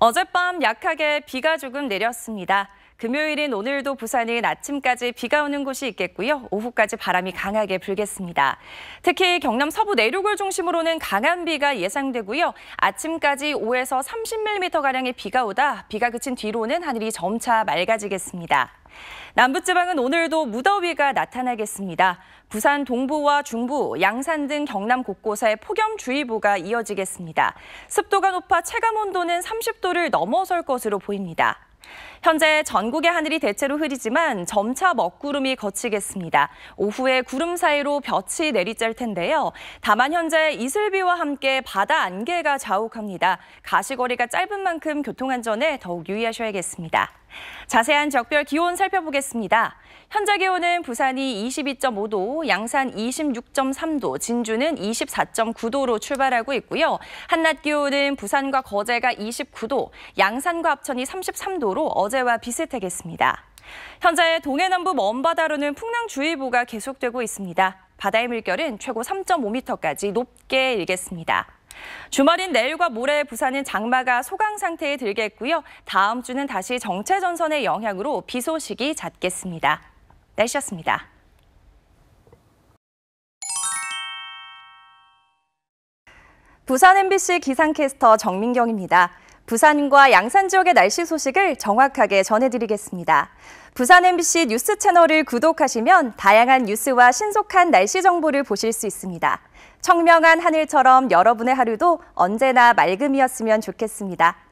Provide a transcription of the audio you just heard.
어젯밤 약하게 비가 조금 내렸습니다. 금요일인 오늘도 부산은 아침까지 비가 오는 곳이 있겠고요. 오후까지 바람이 강하게 불겠습니다. 특히 경남 서부 내륙을 중심으로는 강한 비가 예상되고요. 아침까지 5에서 30mm가량의 비가 오다 비가 그친 뒤로는 하늘이 점차 맑아지겠습니다. 남부지방은 오늘도 무더위가 나타나겠습니다. 부산 동부와 중부, 양산 등 경남 곳곳에 폭염주의보가 이어지겠습니다. 습도가 높아 체감온도는 30도를 넘어설 것으로 보입니다. 현재 전국의 하늘이 대체로 흐리지만 점차 먹구름이 거치겠습니다. 오후에 구름 사이로 볕이 내리쬐 텐데요. 다만 현재 이슬비와 함께 바다 안개가 자욱합니다. 가시거리가 짧은 만큼 교통안전에 더욱 유의하셔야겠습니다. 자세한 적별 기온 살펴보겠습니다. 현재 기온은 부산이 22.5도, 양산 26.3도, 진주는 24.9도로 출발하고 있고요. 한낮 기온은 부산과 거제가 29도, 양산과 합천이 33도로 어제와 비슷하겠습니다. 현재 동해남부 먼바다로는 풍랑주의보가 계속되고 있습니다. 바다의 물결은 최고 3.5m까지 높게 일겠습니다. 주말인 내일과 모레 부산은 장마가 소강 상태에 들겠고요. 다음 주는 다시 정체 전선의 영향으로 비 소식이 잦겠습니다. 날씨였습니다. 부산 MBC 기상캐스터 정민경입니다. 부산과 양산 지역의 날씨 소식을 정확하게 전해드리겠습니다. 부산 MBC 뉴스 채널을 구독하시면 다양한 뉴스와 신속한 날씨 정보를 보실 수 있습니다. 청명한 하늘처럼 여러분의 하루도 언제나 맑음이었으면 좋겠습니다.